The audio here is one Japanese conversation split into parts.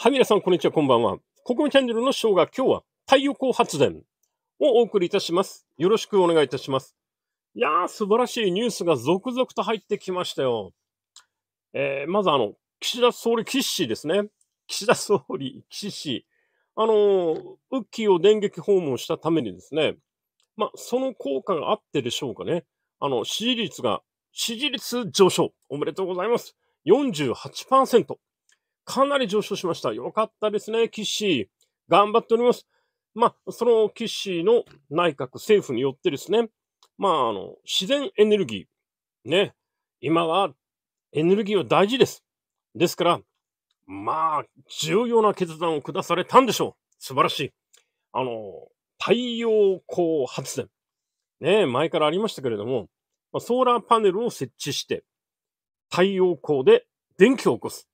はい、皆さん、こんにちは、こんばんは。国民チャンネルのショーが今日は太陽光発電をお送りいたします。よろしくお願いいたします。いやー、素晴らしいニュースが続々と入ってきましたよ。えー、まずあの、岸田総理、岸氏ですね。岸田総理、岸氏。あのー、ウッキーを電撃訪問したためにですね、まその効果があってでしょうかね。あの、支持率が、支持率上昇。おめでとうございます。48%。かなり上昇しました。よかったですね、キッシー。頑張っております。まあ、そのキッシーの内閣、政府によってですね、まあ、あの、自然エネルギー。ね。今はエネルギーは大事です。ですから、まあ、重要な決断を下されたんでしょう。素晴らしい。あの、太陽光発電。ね、前からありましたけれども、ソーラーパネルを設置して、太陽光で電気を起こす。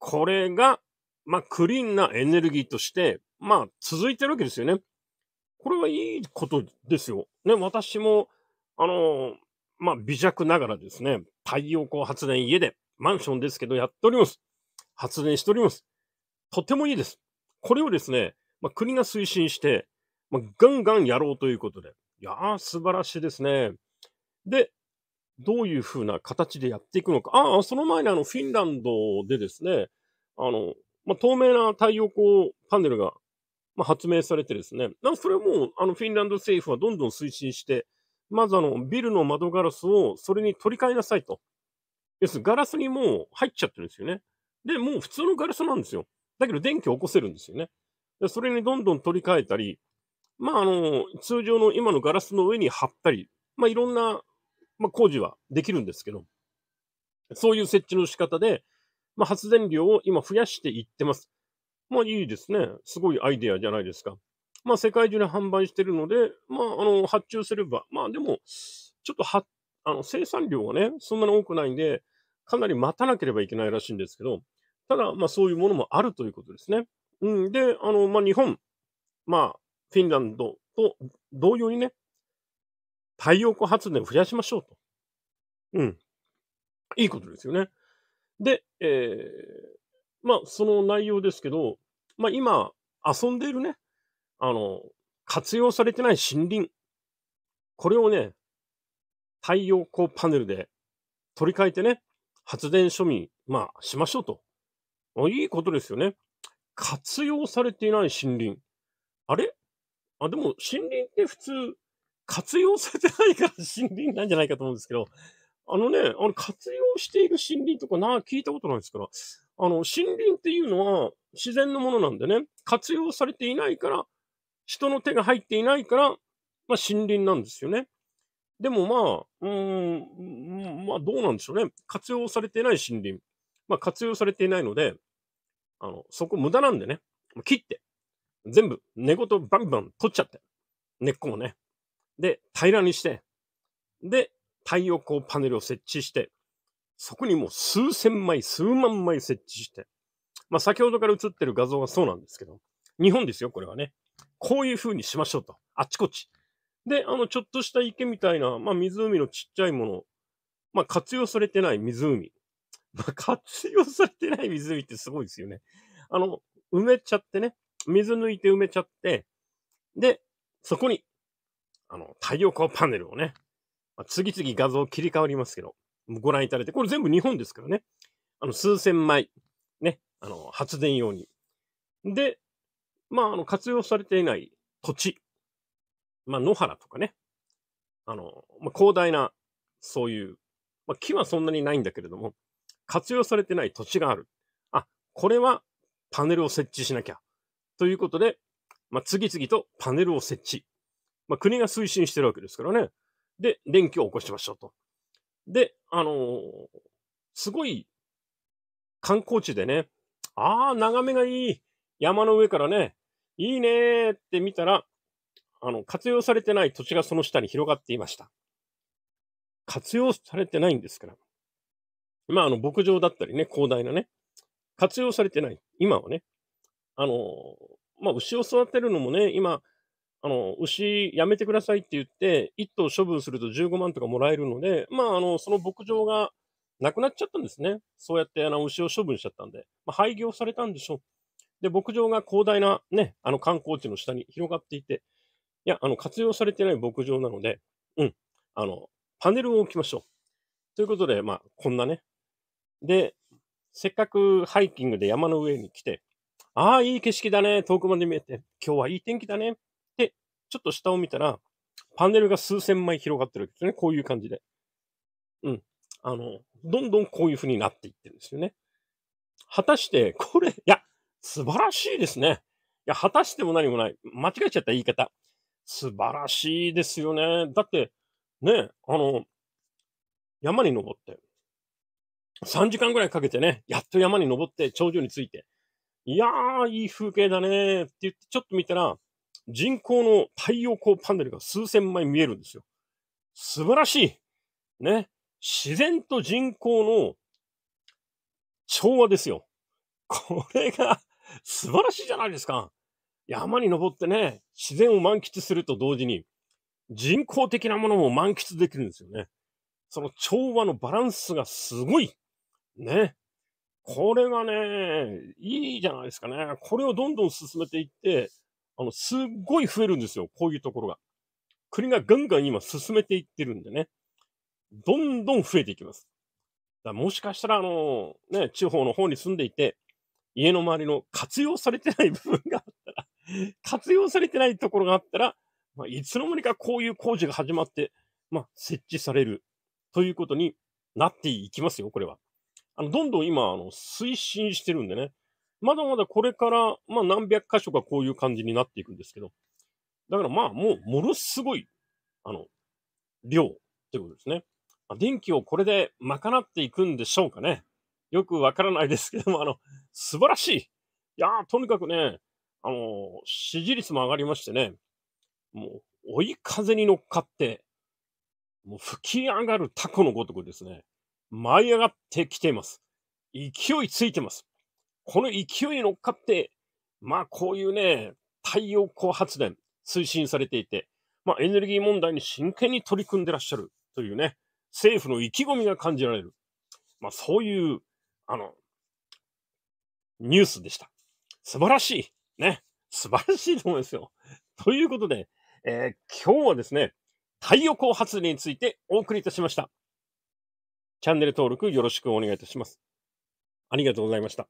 これが、まあ、クリーンなエネルギーとして、まあ、続いてるわけですよね。これはいいことですよ。ね、私も、あのまあ、微弱ながらですね、太陽光発電家で、マンションですけどやっております。発電しております。とてもいいです。これをですね、まあ、国が推進して、まあ、ガンガンやろうということで。いやー、素晴らしいですね。で、どういうふうな形でやっていくのか。ああ、その前にあの、フィンランドでですね、あの、まあ、透明な太陽光パネルが、まあ、発明されてですね、それも、あの、フィンランド政府はどんどん推進して、まずあの、ビルの窓ガラスをそれに取り替えなさいと。要するにガラスにもう入っちゃってるんですよね。で、もう普通のガラスなんですよ。だけど電気を起こせるんですよね。でそれにどんどん取り替えたり、まあ、あの、通常の今のガラスの上に貼ったり、まあ、いろんなまあ、工事はできるんですけど、そういう設置の仕方で、まあ、発電量を今増やしていってます。まあ、いいですね。すごいアイデアじゃないですか。まあ、世界中で販売してるので、まあ、あの、発注すれば、まあ、でも、ちょっとは、あの、生産量がね、そんなに多くないんで、かなり待たなければいけないらしいんですけど、ただ、まあ、そういうものもあるということですね。うん、で、あの、まあ、日本、まあ、フィンランドと同様にね、太陽光発電を増やしましょうと。うん。いいことですよね。で、えー、まあ、その内容ですけど、まあ、今、遊んでいるね、あの、活用されてない森林。これをね、太陽光パネルで取り替えてね、発電所に、まあ、しましょうと。いいことですよね。活用されていない森林。あれあ、でも森林って普通、活用されてないから森林なんじゃないかと思うんですけど、あのね、あの活用している森林とかな、聞いたことないですから、あの森林っていうのは自然のものなんでね、活用されていないから、人の手が入っていないから、まあ森林なんですよね。でもまあ、うーん、まあどうなんでしょうね。活用されてない森林。まあ活用されていないので、あの、そこ無駄なんでね、切って、全部根ごとバンバン取っちゃって、根っこもね、で、平らにして、で、太陽光パネルを設置して、そこにもう数千枚、数万枚設置して、まあ、先ほどから映ってる画像はそうなんですけど、日本ですよ、これはね。こういう風にしましょうと。あっちこっち。で、あの、ちょっとした池みたいな、まあ、湖のちっちゃいもの、まあ、活用されてない湖。まあ、活用されてない湖ってすごいですよね。あの、埋めちゃってね、水抜いて埋めちゃって、で、そこにあの、太陽光パネルをね、まあ、次々画像切り替わりますけど、ご覧いただいて、これ全部日本ですからね。あの、数千枚、ね、あの、発電用に。で、まあ、あの、活用されていない土地。まあ、野原とかね。あの、まあ、広大な、そういう、まあ、木はそんなにないんだけれども、活用されてない土地がある。あ、これはパネルを設置しなきゃ。ということで、まあ、次々とパネルを設置。まあ、国が推進してるわけですからね。で、電気を起こしましょうと。で、あのー、すごい観光地でね、ああ、眺めがいい。山の上からね、いいねーって見たら、あの、活用されてない土地がその下に広がっていました。活用されてないんですから。まあ、あの、牧場だったりね、広大なね、活用されてない。今はね。あの、まあ、牛を育てるのもね、今、あの、牛やめてくださいって言って、一頭処分すると15万とかもらえるので、まあ、あの、その牧場がなくなっちゃったんですね。そうやってあの牛を処分しちゃったんで、まあ、廃業されたんでしょう。で、牧場が広大なね、あの観光地の下に広がっていて、いや、あの、活用されてない牧場なので、うん、あの、パネルを置きましょう。ということで、まあ、こんなね。で、せっかくハイキングで山の上に来て、ああ、いい景色だね、遠くまで見えて、今日はいい天気だね、ちょっと下を見たら、パネルが数千枚広がってるわけですね。こういう感じで。うん。あの、どんどんこういう風になっていってるんですよね。果たして、これ、いや、素晴らしいですね。いや、果たしても何もない。間違えちゃった言い方。素晴らしいですよね。だって、ね、あの、山に登って、3時間ぐらいかけてね、やっと山に登って、頂上に着いて、いやー、いい風景だねって言って、ちょっと見たら、人工の太陽光パネルが数千枚見えるんですよ。素晴らしい。ね。自然と人工の調和ですよ。これが素晴らしいじゃないですか。山に登ってね、自然を満喫すると同時に、人工的なものも満喫できるんですよね。その調和のバランスがすごい。ね。これがね、いいじゃないですかね。これをどんどん進めていって、あの、すっごい増えるんですよ。こういうところが。国がガンガン今進めていってるんでね。どんどん増えていきます。だもしかしたら、あの、ね、地方の方に住んでいて、家の周りの活用されてない部分があったら、活用されてないところがあったら、まあ、いつの間にかこういう工事が始まって、まあ、設置されるということになっていきますよ、これは。あの、どんどん今、あの、推進してるんでね。まだまだこれから、まあ何百箇所かこういう感じになっていくんですけど、だからまあもうものすごい、あの、量ってことですね。電気をこれで賄っていくんでしょうかね。よくわからないですけども、あの、素晴らしい。いやー、とにかくね、あの、支持率も上がりましてね、もう追い風に乗っかって、もう吹き上がるタコのごとくですね、舞い上がってきています。勢いついてます。この勢いに乗っかって、まあこういうね、太陽光発電推進されていて、まあエネルギー問題に真剣に取り組んでらっしゃるというね、政府の意気込みが感じられる。まあそういう、あの、ニュースでした。素晴らしい。ね。素晴らしいと思いますよ。ということで、えー、今日はですね、太陽光発電についてお送りいたしました。チャンネル登録よろしくお願いいたします。ありがとうございました。